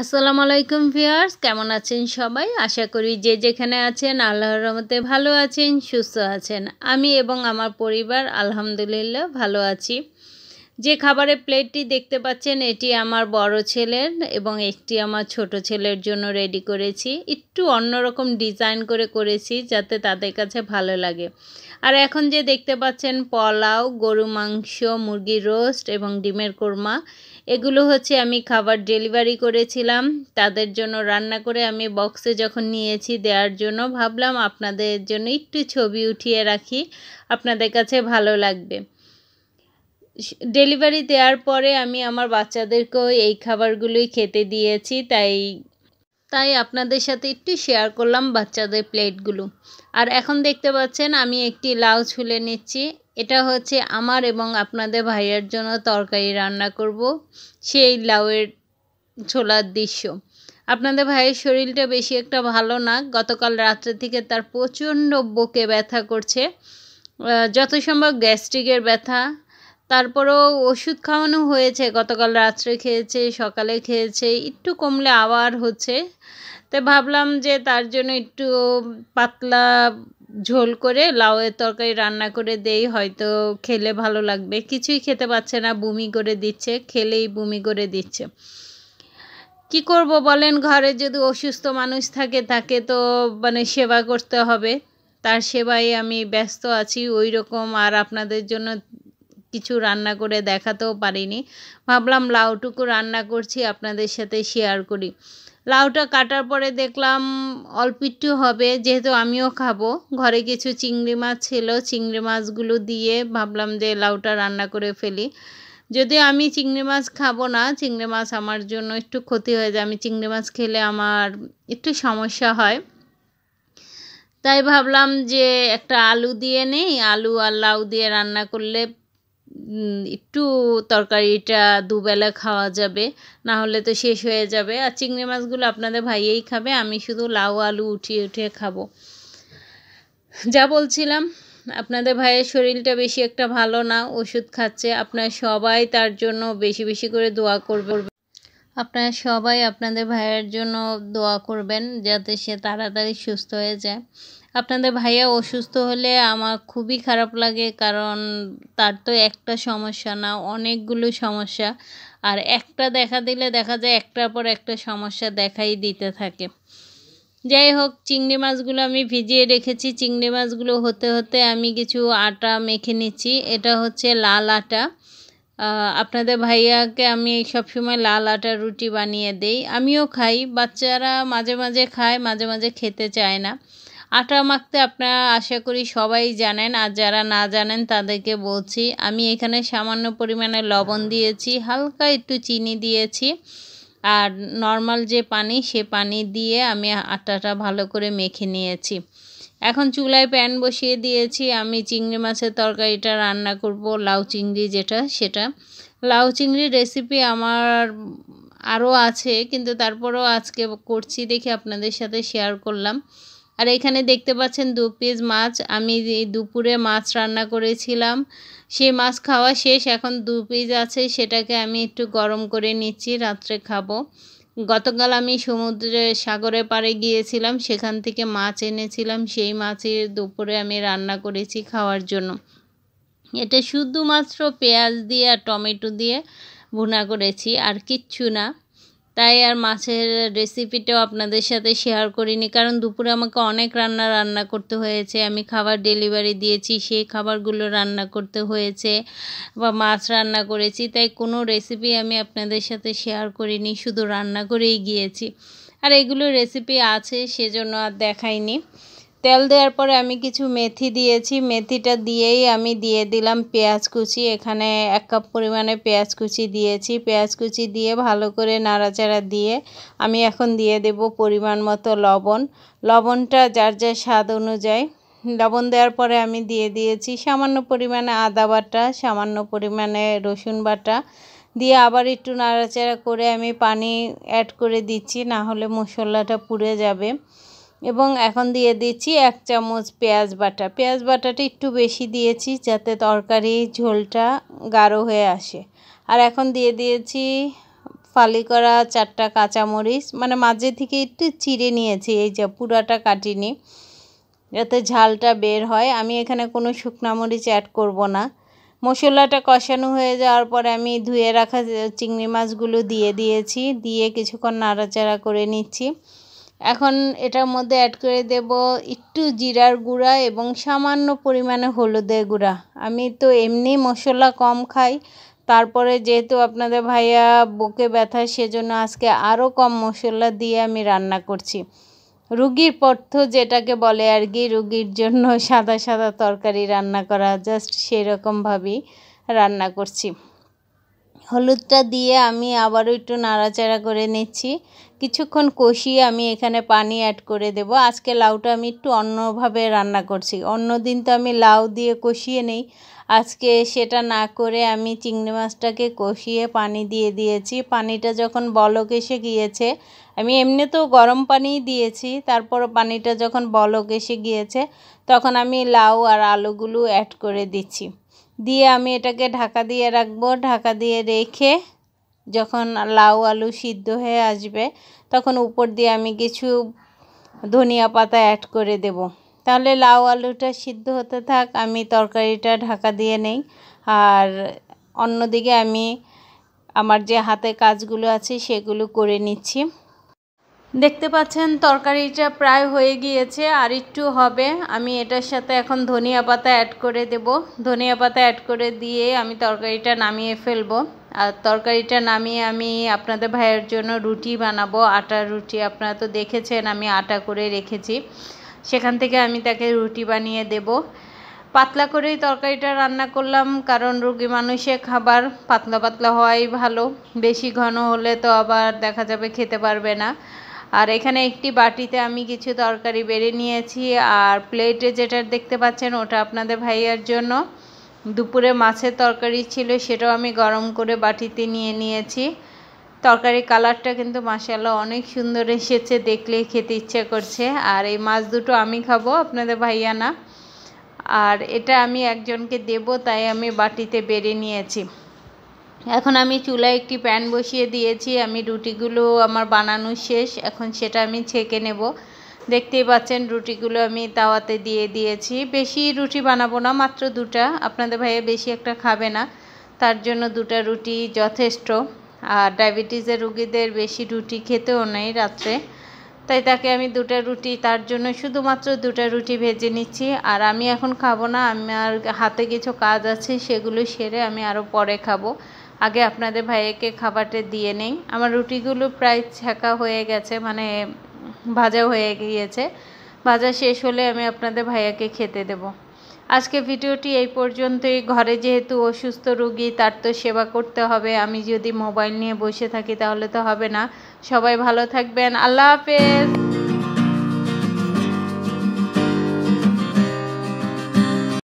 আসসালামু আলাইকুম ভিউয়ার্স কেমন আছেন সবাই আশা করি যে যেখানে আছেন আল্লাহর রহমতে ভালো আছেন সুস্থ আছেন আমি এবং আমার পরিবার আলহামদুলিল্লাহ ভালো আছি যে খাবারের প্লেটটি দেখতে পাচ্ছেন এটি আমার বড় ছেলের এবং একটি আমার ছোট ছেলের জন্য রেডি করেছি একটু অন্যরকম ডিজাইন করে করেছি যাতে তাদের কাছে ভালো লাগে আর এখন যে দেখতে পাচ্ছেন পোলাও গরু মাংস মুরগির রোস্ট এবং ডিমের কোরমা এগুলো হচ্ছে আমি খাবার ডেলিভারি করেছিলাম তাদের জন্য রান্না করে আমি বক্সে যখন নিয়েছি দেওয়ার জন্য ভাবলাম আপনাদের জন্য একটু ছবি উঠিয়ে রাখি আপনাদের কাছে ভালো লাগবে ডেলিভারি দেওয়ার পরে আমি আমার বাচ্চাদেরকেও এই খাবারগুলোই খেতে দিয়েছি তাই তাই আপনাদের সাথে একটু শেয়ার করলাম বাচ্চাদের প্লেটগুলো আর এখন দেখতে পাচ্ছেন আমি একটি লাউ ছুলে নিচ্ছি এটা হচ্ছে আমার এবং আপনাদের ভাইয়ের জন্য তরকারি রান্না করব সেই লাউয়ের ছোলার দৃশ্য আপনাদের ভাইয়ের শরীরটা বেশি একটা ভালো না গতকাল রাত্রে থেকে তার প্রচণ্ড বকে ব্যথা করছে যত সম্ভব গ্যাস্ট্রিকের ব্যথা তারপরেও ওষুধ খাওয়ানো হয়েছে গতকাল রাত্রে খেয়েছে সকালে খেয়েছে একটু কমলে আবার হচ্ছে তো ভাবলাম যে তার জন্য একটু পাতলা ঝোল করে লাউয়ের তরকারি রান্না করে দেই হয়তো খেলে ভালো লাগবে কিছুই খেতে পাচ্ছে না বমি করে দিচ্ছে খেলেই বমি করে দিচ্ছে কি করব বলেন ঘরে যদি অসুস্থ মানুষ থাকে তাকে তো মানে সেবা করতে হবে তার সেবায় আমি ব্যস্ত আছি ওই রকম আর আপনাদের জন্য কিছু রান্না করে দেখাতেও পারিনি ভাবলাম লাউটুকু রান্না করছি আপনাদের সাথে শেয়ার করি লাউটা কাটার পরে দেখলাম অল্প একটু হবে যেহেতু আমিও খাবো ঘরে কিছু চিংড়ি মাছ ছিল চিংড়ি মাছগুলো দিয়ে ভাবলাম যে লাউটা রান্না করে ফেলি যদি আমি চিংড়ি মাছ খাবো না চিংড়ি মাছ আমার জন্য একটু ক্ষতি হয়ে যায় আমি চিংড়ি মাছ খেলে আমার একটু সমস্যা হয় তাই ভাবলাম যে একটা আলু দিয়ে নেই আলু আর লাউ দিয়ে রান্না করলে একটু তরকারিটা দুবেলা খাওয়া যাবে না হলে তো শেষ হয়ে যাবে আর চিংড়ি মাছগুলো আপনাদের ভাইয়েই খাবে আমি শুধু লাউ আলু উঠিয়ে উঠিয়ে খাবো যা বলছিলাম আপনাদের ভাইয়ের শরীরটা বেশি একটা ভালো না ওষুধ খাচ্ছে আপনারা সবাই তার জন্য বেশি বেশি করে দোয়া করবে আপনারা সবাই আপনাদের ভাইয়ের জন্য দোয়া করবেন যাতে সে তাড়াতাড়ি সুস্থ হয়ে যায় আপনাদের ভাইয়া অসুস্থ হলে আমার খুবই খারাপ লাগে কারণ তার তো একটা সমস্যা না অনেকগুলো সমস্যা আর একটা দেখা দিলে দেখা যায় একটার পর একটা সমস্যা দেখাই দিতে থাকে যাই হোক চিংড়ি মাছগুলো আমি ভিজিয়ে রেখেছি চিংড়ি মাছগুলো হতে হতে আমি কিছু আটা মেখে নিচ্ছি এটা হচ্ছে লাল আটা আপনাদের ভাইয়াকে আমি সবসময় লাল আটার রুটি বানিয়ে দেই আমিও খাই বাচ্চারা মাঝে মাঝে খায় মাঝে মাঝে খেতে চায় না আটা মাখতে আপনারা আশা করি সবাই জানেন আর যারা না জানেন তাদেরকে বলছি আমি এখানে সামান্য পরিমাণে লবণ দিয়েছি হালকা একটু চিনি দিয়েছি আর নর্মাল যে পানি সে পানি দিয়ে আমি আটাটা ভালো করে মেখে নিয়েছি এখন চুলায় প্যান বসিয়ে দিয়েছি আমি চিংড়ি মাছের তরকারিটা রান্না করব লাউ চিংড়ি যেটা সেটা লাউ চিংড়ির রেসিপি আমার আরও আছে কিন্তু তারপরেও আজকে করছি দেখে আপনাদের সাথে শেয়ার করলাম আর এখানে দেখতে পাচ্ছেন দু পিস মাছ আমি দুপুরে মাছ রান্না করেছিলাম সেই মাছ খাওয়া শেষ এখন দু পিস আছে সেটাকে আমি একটু গরম করে নিচ্ছি রাত্রে খাবো গতকাল আমি সমুদ্রে সাগরে পাড়ে গিয়েছিলাম সেখান থেকে মাছ এনেছিলাম সেই মাছের দুপুরে আমি রান্না করেছি খাওয়ার জন্য এটা শুধুমাত্র পেঁয়াজ দিয়ে আর টমেটো দিয়ে ভুনা করেছি আর কিচ্ছু না তাই আর মাছের রেসিপিটাও আপনাদের সাথে শেয়ার করিনি কারণ দুপুরে আমাকে অনেক রান্না রান্না করতে হয়েছে আমি খাবার ডেলিভারি দিয়েছি সেই খাবারগুলো রান্না করতে হয়েছে বা মাছ রান্না করেছি তাই কোনো রেসিপি আমি আপনাদের সাথে শেয়ার করিনি শুধু রান্না করেই গিয়েছি আর এগুলো রেসিপি আছে সেজন্য আর দেখাইনি তেল দেওয়ার পরে আমি কিছু মেথি দিয়েছি মেথিটা দিয়েই আমি দিয়ে দিলাম পেঁয়াজ কুচি এখানে এক কাপ পরিমাণে পেঁয়াজ কুচি দিয়েছি পেঁয়াজ কুচি দিয়ে ভালো করে নাড়াচাড়া দিয়ে আমি এখন দিয়ে দেব পরিমাণ মতো লবণ লবণটা যার যার স্বাদ অনুযায়ী লবণ দেওয়ার পরে আমি দিয়ে দিয়েছি সামান্য পরিমাণে আদা বাটা সামান্য পরিমাণে রসুন বাটা দিয়ে আবার একটু নাড়াচাড়া করে আমি পানি অ্যাড করে দিচ্ছি না হলে মশলাটা পুড়ে যাবে এবং এখন দিয়ে দিচ্ছি এক চামচ পেঁয়াজ বাটা পেঁয়াজ বাটাটা একটু বেশি দিয়েছি যাতে তরকারি ঝোলটা গাঢ় হয়ে আসে আর এখন দিয়ে দিয়েছি ফালি করা চারটা কাঁচামরিচ মানে মাঝে থেকে একটু চিড়ে নিয়েছি এই যে পুরাটা কাটিনি যাতে ঝালটা বের হয় আমি এখানে কোনো মরিচ অ্যাড করব না মশলাটা কষানো হয়ে যাওয়ার পরে আমি ধুয়ে রাখা চিংড়ি মাছগুলো দিয়ে দিয়েছি দিয়ে কিছুক্ষণ নাড়াচাড়া করে নিচ্ছি এখন এটার মধ্যে অ্যাড করে দেব একটু জিরার গুঁড়া এবং সামান্য পরিমাণে হলুদের গুঁড়া আমি তো এমনি মশলা কম খাই তারপরে যেহেতু আপনাদের ভাইয়া বুকে ব্যথা সেজন্য আজকে আরও কম মশলা দিয়ে আমি রান্না করছি রুগীর পথ্য যেটাকে বলে আর কি রুগীর জন্য সাদা সাদা তরকারি রান্না করা জাস্ট সেই রকমভাবেই রান্না করছি হলুদটা দিয়ে আমি আবারও একটু নাড়াচাড়া করে নিচ্ছি কিছুক্ষণ কষিয়ে আমি এখানে পানি অ্যাড করে দেব আজকে লাউটা আমি একটু অন্যভাবে রান্না করছি অন্য দিন তো আমি লাউ দিয়ে কষিয়ে নেই আজকে সেটা না করে আমি চিংড়ি মাছটাকে কষিয়ে পানি দিয়ে দিয়েছি পানিটা যখন বলক এসে গিয়েছে আমি এমনিতেও গরম পানিই দিয়েছি তারপর পানিটা যখন বলক এসে গিয়েছে তখন আমি লাউ আর আলুগুলো অ্যাড করে দিচ্ছি দিয়ে আমি এটাকে ঢাকা দিয়ে রাখবো ঢাকা দিয়ে রেখে যখন লাউ আলু সিদ্ধ হয়ে আসবে তখন উপর দিয়ে আমি কিছু ধনিয়া পাতা অ্যাড করে দেব তাহলে লাউ আলুটা সিদ্ধ হতে থাক আমি তরকারিটা ঢাকা দিয়ে নেই আর অন্যদিকে আমি আমার যে হাতে কাজগুলো আছে সেগুলো করে নিচ্ছি দেখতে পাচ্ছেন তরকারিটা প্রায় হয়ে গিয়েছে আর একটু হবে আমি এটার সাথে এখন ধনিয়া পাতা অ্যাড করে দেব ধনিয়া পাতা অ্যাড করে দিয়ে আমি তরকারিটা নামিয়ে ফেলবো আর তরকারিটা নামিয়ে আমি আপনাদের ভাইয়ের জন্য রুটি বানাবো আটার রুটি আপনারা তো দেখেছেন আমি আটা করে রেখেছি সেখান থেকে আমি তাকে রুটি বানিয়ে দেব পাতলা করেই তরকারিটা রান্না করলাম কারণ রুগী মানুষের খাবার পাতলা পাতলা হওয়াই ভালো বেশি ঘন হলে তো আবার দেখা যাবে খেতে পারবে না আর এখানে একটি বাটিতে আমি কিছু তরকারি বেড়ে নিয়েছি আর প্লেটে যেটা দেখতে পাচ্ছেন ওটা আপনাদের ভাইয়ের জন্য দুপুরে মাছের তরকারি ছিল সেটাও আমি গরম করে বাটিতে নিয়ে নিয়েছি তরকারির কালারটা কিন্তু মাসাল্লাহ অনেক সুন্দর এসেছে দেখলে খেতে ইচ্ছে করছে আর এই মাছ দুটো আমি খাবো আপনাদের ভাইয়া না আর এটা আমি একজনকে দেব তাই আমি বাটিতে বেড়ে নিয়েছি এখন আমি চুলায় একটি প্যান বসিয়ে দিয়েছি আমি রুটিগুলো আমার বানানো শেষ এখন সেটা আমি ছেঁকে নেব দেখতেই পাচ্ছেন রুটিগুলো আমি তাওয়াতে দিয়ে দিয়েছি বেশি রুটি বানাবো না মাত্র দুটা আপনাদের ভাইয়ে বেশি একটা খাবে না তার জন্য দুটা রুটি যথেষ্ট আর ডায়াবেটিসের রুগীদের বেশি রুটি খেতেও নেই রাত্রে তাই তাকে আমি দুটা রুটি তার জন্য শুধুমাত্র দুটা রুটি ভেজে নিচ্ছি আর আমি এখন খাবো না আমার হাতে কিছু কাজ আছে সেগুলো সেরে আমি আরও পরে খাবো আগে আপনাদের ভাইয়াকে খাবারটা দিয়ে নেই আমার রুটিগুলো প্রায় ছ্যাঁকা হয়ে গেছে মানে ভাজা হয়ে গিয়েছে ভাজা শেষ হলে আমি আপনাদের ভাইয়াকে খেতে দেব আজকে ভিডিওটি এই পর্যন্তই ঘরে যেহেতু অসুস্থ রুগী তার তো সেবা করতে হবে আমি যদি মোবাইল নিয়ে বসে থাকি তাহলে তো হবে না সবাই ভালো থাকবেন আল্লাহ হাফেজ